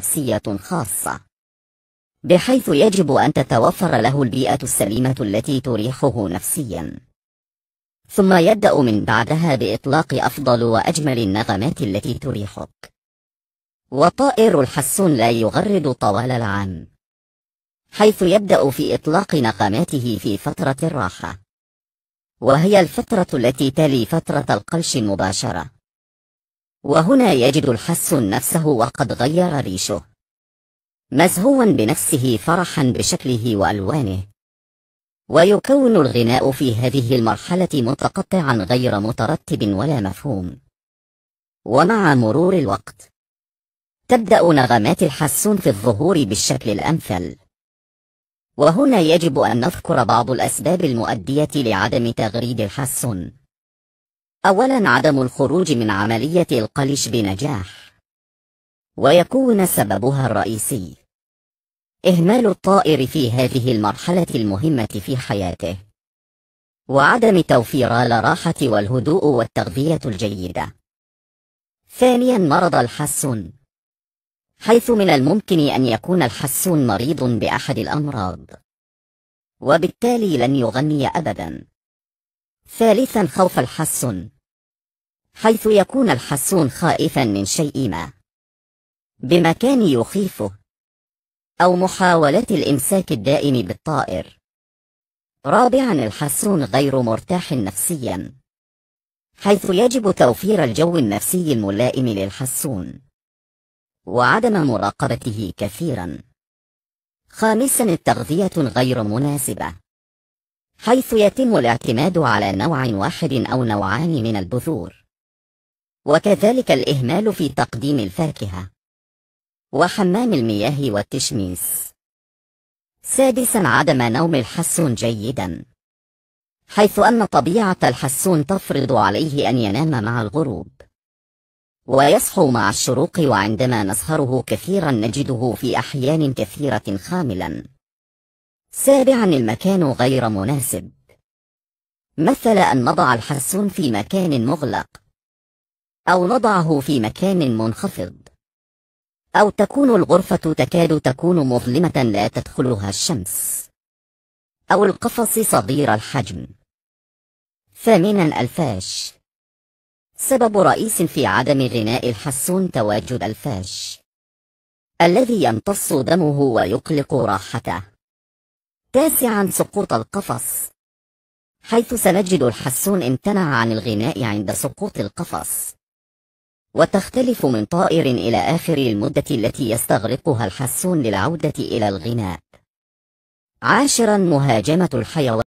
نفسية خاصة بحيث يجب أن تتوفر له البيئة السليمة التي تريحه نفسيا ثم يبدأ من بعدها بإطلاق أفضل وأجمل النغمات التي تريحك وطائر الحسون لا يغرد طوال العام حيث يبدأ في إطلاق نغماته في فترة الراحة وهي الفترة التي تلي فترة القلش مباشرة وهنا يجد الحس نفسه وقد غير ريشه مزهوا بنفسه فرحا بشكله وألوانه ويكون الغناء في هذه المرحلة متقطعا غير مترتب ولا مفهوم ومع مرور الوقت تبدأ نغمات الحسون في الظهور بالشكل الأمثل وهنا يجب أن نذكر بعض الأسباب المؤدية لعدم تغريد الحسون أولا عدم الخروج من عملية القلش بنجاح ويكون سببها الرئيسي إهمال الطائر في هذه المرحلة المهمة في حياته وعدم توفير لراحة والهدوء والتغذية الجيدة ثانيا مرض الحسون حيث من الممكن أن يكون الحسون مريض بأحد الأمراض وبالتالي لن يغني أبداً ثالثا خوف الحسون حيث يكون الحسون خائفا من شيء ما بمكان يخيفه أو محاولة الإمساك الدائم بالطائر رابعا الحسون غير مرتاح نفسيا حيث يجب توفير الجو النفسي الملائم للحسون وعدم مراقبته كثيرا خامسا التغذية غير مناسبة حيث يتم الاعتماد على نوع واحد أو نوعان من البذور وكذلك الإهمال في تقديم الفاكهة وحمام المياه والتشميس سادسا عدم نوم الحسون جيدا حيث أن طبيعة الحسون تفرض عليه أن ينام مع الغروب ويصحو مع الشروق وعندما نسهره كثيرا نجده في أحيان كثيرة خاملا سابعا المكان غير مناسب مثل أن نضع الحسون في مكان مغلق أو نضعه في مكان منخفض أو تكون الغرفة تكاد تكون مظلمة لا تدخلها الشمس أو القفص صغير الحجم ثامنا الفاش سبب رئيس في عدم غناء الحسون تواجد الفاش الذي يمتص دمه ويقلق راحته تاسعا سقوط القفص حيث سنجد الحسون امتنع عن الغناء عند سقوط القفص وتختلف من طائر إلى آخر المدة التي يستغرقها الحسون للعودة إلى الغناء عاشرا مهاجمة الحيوان